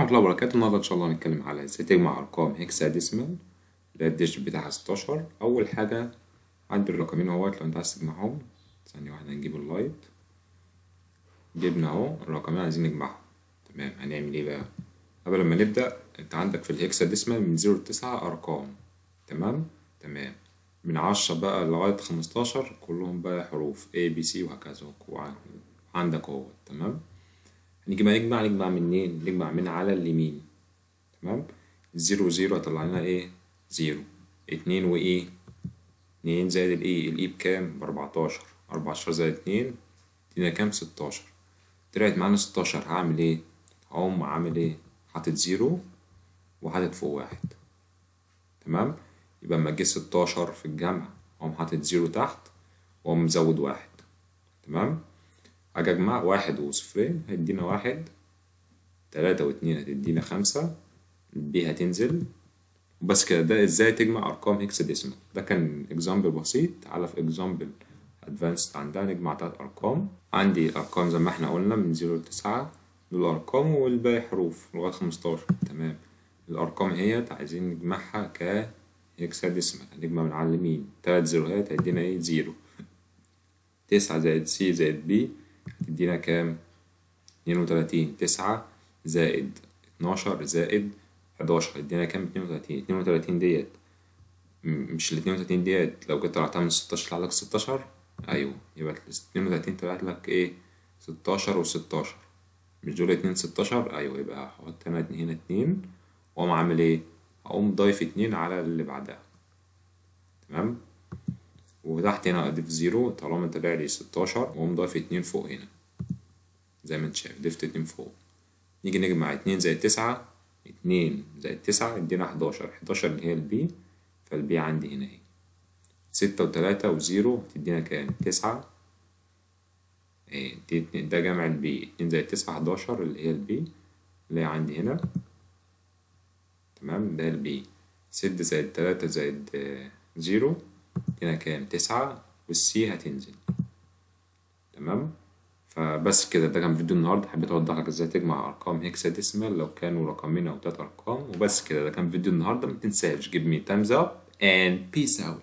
ورحمة الله وبركاته النهاردة إن شاء الله هنتكلم على إزاي تجمع أرقام هيكسا ديسمال اللي هي الديجيت بتاعها ستاشر أول حاجة عندي الرقمين اهوت لو أنت عايز تجمعهم ثانية واحدة هنجيب اللايت جبنا أهو الرقمين عايزين نجمعهم تمام هنعمل إيه بقى قبل ما نبدأ أنت عندك في الهيكسا ديسمال من زيرو لتسعة أرقام تمام تمام من عشرة بقى لغاية خمستاشر كلهم بقى حروف A B C وهكذا وعندك اهوت تمام نيجي نجمع نجمع منين نجمع من على اليمين تمام زيرو زيرو هيطلع لنا ايه زيرو اتنين وايه اتنين زائد الايه الايه بكام باربعتاشر اربعتاشر زائد اتنين ادينا كام ستاشر طلعت معانا ستاشر هعمل ايه هقوم عامل ايه حاطط زيرو وحاطط فوق واحد تمام يبقى اما جه ستاشر في الجمع اقوم حاطط زيرو تحت واقوم مزود واحد تمام أجمع واحد وصفرين هيدينا واحد تلاتة واتنين هتدينا خمسة بي هتنزل بس كده ده ازاي تجمع ارقام هيكس ديسمال ده كان اكزامبل بسيط على في اكزامبل ادفانسد عندها نجمع تلات ارقام عندي ارقام زي ما احنا قلنا من زيرو لتسعة دول ارقام والباقي حروف لغاية خمستاشر تمام الارقام هي عايزين نجمعها ك هيكس ديسمال هنجمع من على اليمين تلات زيروهات هيدينا ايه زيرو تسعة زائد سي زائد بي هتدينا كام؟ اتنين وتلاتين تسعة زائد اتناشر زائد حداشر هتدينا كام؟ اتنين وتلاتين اتنين وتلاتين ديت مش الاتنين وتلاتين ديت لو كنت طلعتها من ستاشر طلعلك لك ستاشر أيوه يبقى الاتنين وتلاتين طلع لك إيه؟ ستاشر وستاشر مش دول اتنين ستاشر أيوه يبقى هحط هنا هنا اتنين وأقوم عامل إيه؟ هقوم ضايف اتنين على اللي بعدها تمام؟ وتحت هنا اضيف زيرو طالما طلع لي ستاشر واقوم ضايف اتنين فوق هنا زي ما انت شايف ضفت اتنين فوق نيجي نجمع اتنين زائد تسعة اتنين زائد تسعة يدينا حداشر حداشر اللي هي البي فالبي عندي هنا اهي ستة وتلاتة وزيرو تدينا كام تسعة ايه ده جمع البي اتنين زائد تسعة حداشر اللي هي البي اللي هي عندي هنا تمام ده البي ستة زائد تلاتة زائد آه، زيرو هنا كام تسعة والسي هتنزل تمام فبس كده ده كان فيديو النهارده حبيت اوضح لك ازاي تجمع ارقام هيكسا ديسمال لو كانوا رقمين او تلات ارقام وبس كده ده كان فيديو النهارده متنساش جيب مي تايمز أب أند بيس أوت